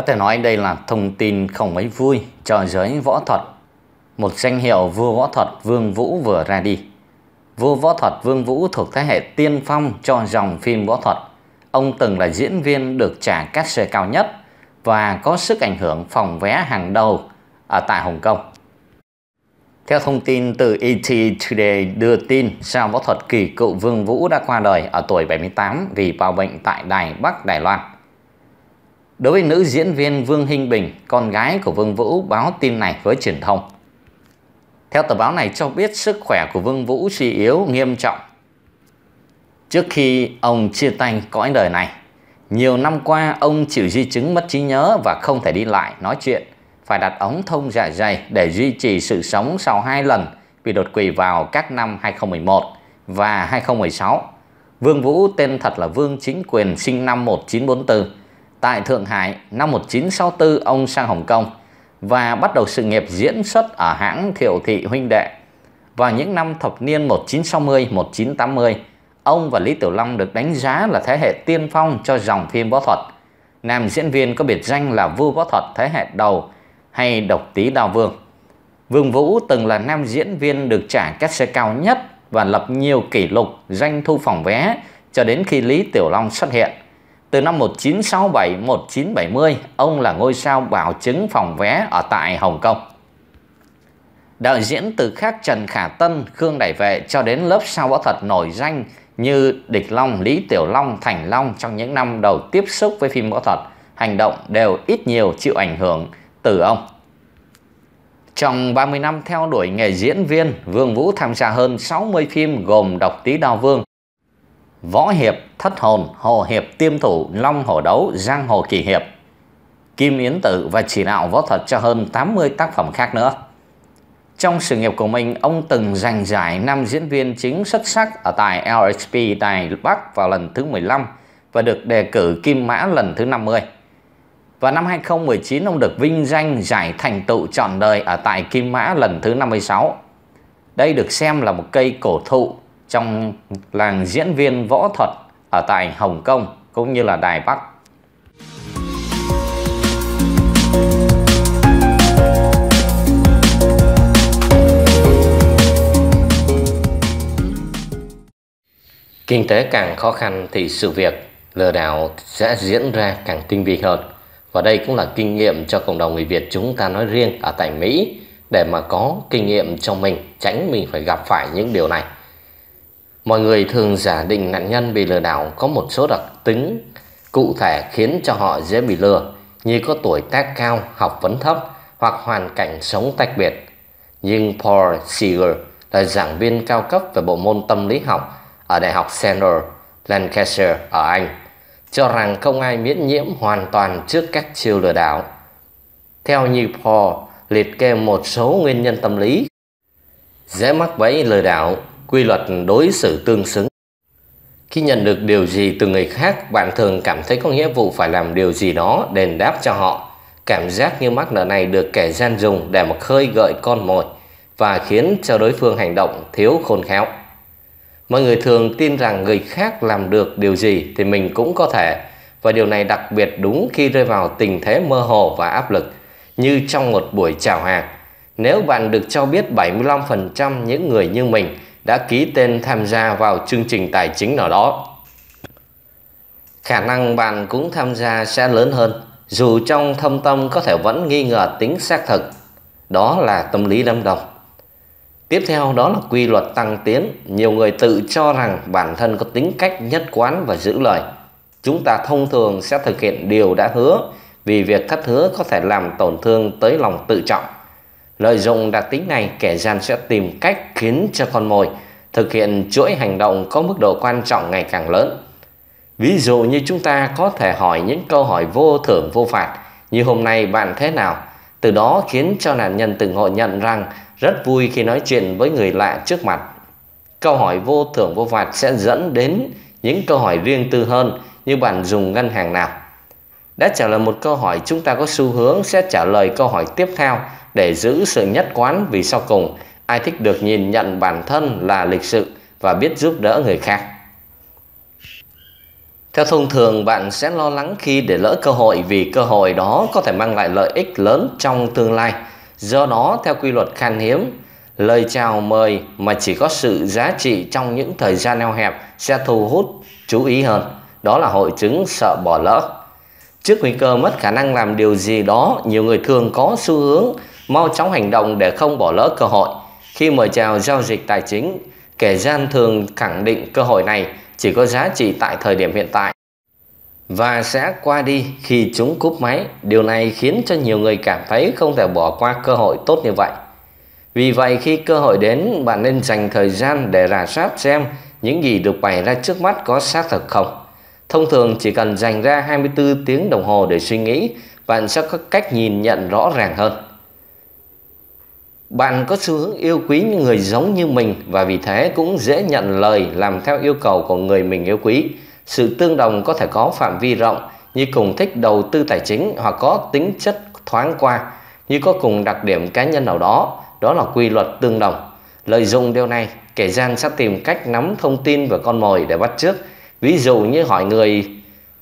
Có thể nói đây là thông tin không mấy vui cho giới võ thuật. Một danh hiệu vua võ thuật Vương Vũ vừa ra đi. Vua võ thuật Vương Vũ thuộc thế hệ tiên phong cho dòng phim võ thuật. Ông từng là diễn viên được trả cát xe cao nhất và có sức ảnh hưởng phòng vé hàng đầu ở tại Hồng Kông. Theo thông tin từ ET Today đưa tin, sao võ thuật kỳ cựu Vương Vũ đã qua đời ở tuổi 78 vì bao bệnh tại Đài Bắc Đài Loan đối với nữ diễn viên Vương Hinh Bình, con gái của Vương Vũ báo tin này với truyền thông. Theo tờ báo này cho biết sức khỏe của Vương Vũ suy yếu nghiêm trọng. Trước khi ông chia tay cõi đời này, nhiều năm qua ông chịu di chứng mất trí nhớ và không thể đi lại nói chuyện, phải đặt ống thông dạ dày để duy trì sự sống sau hai lần bị đột quỵ vào các năm 2011 và 2016. Vương Vũ tên thật là Vương Chính Quyền sinh năm 1944 Tại Thượng Hải, năm 1964 ông sang Hồng Kông và bắt đầu sự nghiệp diễn xuất ở hãng Thiệu Thị Huynh Đệ. Vào những năm thập niên 1960-1980, ông và Lý Tiểu Long được đánh giá là thế hệ tiên phong cho dòng phim võ thuật. Nam diễn viên có biệt danh là vua võ thuật thế hệ đầu hay độc Tý đào vương. Vương Vũ từng là nam diễn viên được trả cách xe cao nhất và lập nhiều kỷ lục doanh thu phòng vé cho đến khi Lý Tiểu Long xuất hiện – từ năm 1967-1970, ông là ngôi sao bảo chứng phòng vé ở tại Hồng Kông. Đạo diễn từ khác Trần Khả Tân, Khương Đại Vệ cho đến lớp sao võ thuật nổi danh như Địch Long, Lý Tiểu Long, Thành Long trong những năm đầu tiếp xúc với phim võ thuật, hành động đều ít nhiều chịu ảnh hưởng từ ông. Trong 30 năm theo đuổi nghề diễn viên, Vương Vũ tham gia hơn 60 phim gồm Độc Tý Đao Vương, võ hiệp, thất hồn, hồ hiệp, tiêm thủ, long hổ đấu, giang hồ kỳ hiệp, Kim Yến Tử và chỉ đạo võ thuật cho hơn 80 tác phẩm khác nữa. Trong sự nghiệp của mình, ông từng giành giải năm diễn viên chính xuất sắc ở tại LHP Đài Bắc vào lần thứ 15 và được đề cử Kim Mã lần thứ 50. Và năm 2019, ông được vinh danh giải thành tựu trọn đời ở tại Kim Mã lần thứ 56. Đây được xem là một cây cổ thụ trong làng diễn viên võ thuật ở tại Hồng Kông cũng như là Đài Bắc. Kinh tế càng khó khăn thì sự việc lừa đảo sẽ diễn ra càng tinh vi hơn. Và đây cũng là kinh nghiệm cho cộng đồng người Việt chúng ta nói riêng ở tại Mỹ để mà có kinh nghiệm cho mình tránh mình phải gặp phải những điều này mọi người thường giả định nạn nhân bị lừa đảo có một số đặc tính cụ thể khiến cho họ dễ bị lừa như có tuổi tác cao, học vấn thấp hoặc hoàn cảnh sống tách biệt. Nhưng Paul Seeger là giảng viên cao cấp về bộ môn tâm lý học ở Đại học Central Lancashire ở Anh, cho rằng không ai miễn nhiễm hoàn toàn trước các chiêu lừa đảo. Theo như Paul liệt kê một số nguyên nhân tâm lý dễ mắc bẫy lừa đảo quy luật đối xử tương xứng. Khi nhận được điều gì từ người khác, bạn thường cảm thấy có nghĩa vụ phải làm điều gì đó đền đáp cho họ. Cảm giác như mắc nợ này được kẻ gian dùng để mà khơi gợi con mồi và khiến cho đối phương hành động thiếu khôn khéo. Mọi người thường tin rằng người khác làm được điều gì thì mình cũng có thể và điều này đặc biệt đúng khi rơi vào tình thế mơ hồ và áp lực như trong một buổi chào hàng. Nếu bạn được cho biết 75% những người như mình đã ký tên tham gia vào chương trình tài chính nào đó. Khả năng bạn cũng tham gia sẽ lớn hơn, dù trong thâm tâm có thể vẫn nghi ngờ tính xác thực. Đó là tâm lý đâm đồng. Tiếp theo đó là quy luật tăng tiến. Nhiều người tự cho rằng bản thân có tính cách nhất quán và giữ lời. Chúng ta thông thường sẽ thực hiện điều đã hứa vì việc thất hứa có thể làm tổn thương tới lòng tự trọng. Lợi dụng đặc tính này, kẻ gian sẽ tìm cách khiến cho con mồi thực hiện chuỗi hành động có mức độ quan trọng ngày càng lớn. Ví dụ như chúng ta có thể hỏi những câu hỏi vô thưởng vô phạt như hôm nay bạn thế nào, từ đó khiến cho nạn nhân từng ngộ nhận rằng rất vui khi nói chuyện với người lạ trước mặt. Câu hỏi vô thưởng vô phạt sẽ dẫn đến những câu hỏi riêng tư hơn như bạn dùng ngân hàng nào. Đã trả lời một câu hỏi chúng ta có xu hướng sẽ trả lời câu hỏi tiếp theo để giữ sự nhất quán vì sau cùng ai thích được nhìn nhận bản thân là lịch sự và biết giúp đỡ người khác. Theo thông thường bạn sẽ lo lắng khi để lỡ cơ hội vì cơ hội đó có thể mang lại lợi ích lớn trong tương lai. Do đó theo quy luật khan hiếm, lời chào mời mà chỉ có sự giá trị trong những thời gian eo hẹp sẽ thu hút chú ý hơn. Đó là hội chứng sợ bỏ lỡ. Trước nguy cơ mất khả năng làm điều gì đó, nhiều người thường có xu hướng mau chóng hành động để không bỏ lỡ cơ hội. Khi mời chào giao dịch tài chính, kẻ gian thường khẳng định cơ hội này chỉ có giá trị tại thời điểm hiện tại và sẽ qua đi khi chúng cúp máy. Điều này khiến cho nhiều người cảm thấy không thể bỏ qua cơ hội tốt như vậy. Vì vậy khi cơ hội đến, bạn nên dành thời gian để rà soát xem những gì được bày ra trước mắt có xác thực không. Thông thường chỉ cần dành ra 24 tiếng đồng hồ để suy nghĩ, bạn sẽ có cách nhìn nhận rõ ràng hơn. Bạn có xu hướng yêu quý những người giống như mình và vì thế cũng dễ nhận lời làm theo yêu cầu của người mình yêu quý. Sự tương đồng có thể có phạm vi rộng như cùng thích đầu tư tài chính hoặc có tính chất thoáng qua, như có cùng đặc điểm cá nhân nào đó, đó là quy luật tương đồng. Lợi dụng điều này, kẻ gian sẽ tìm cách nắm thông tin về con mồi để bắt trước. Ví dụ như hỏi người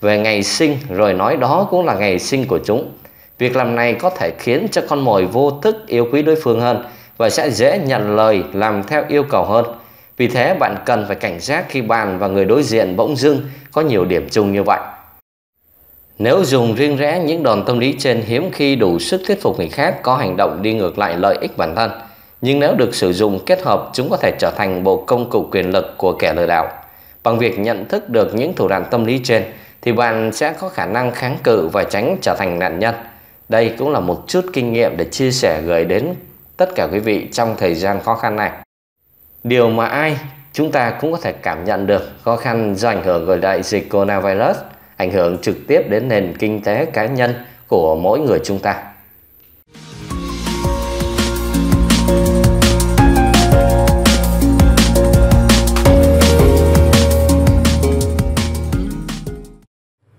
về ngày sinh rồi nói đó cũng là ngày sinh của chúng. Việc làm này có thể khiến cho con mồi vô thức yêu quý đối phương hơn và sẽ dễ nhận lời làm theo yêu cầu hơn. Vì thế bạn cần phải cảnh giác khi bạn và người đối diện bỗng dưng có nhiều điểm chung như vậy. Nếu dùng riêng rẽ những đòn tâm lý trên hiếm khi đủ sức thuyết phục người khác có hành động đi ngược lại lợi ích bản thân. Nhưng nếu được sử dụng kết hợp chúng có thể trở thành bộ công cụ quyền lực của kẻ lừa đảo. Bằng việc nhận thức được những thủ đoạn tâm lý trên thì bạn sẽ có khả năng kháng cự và tránh trở thành nạn nhân. Đây cũng là một chút kinh nghiệm để chia sẻ gửi đến tất cả quý vị trong thời gian khó khăn này. Điều mà ai chúng ta cũng có thể cảm nhận được khó khăn do ảnh hưởng của đại dịch coronavirus ảnh hưởng trực tiếp đến nền kinh tế cá nhân của mỗi người chúng ta.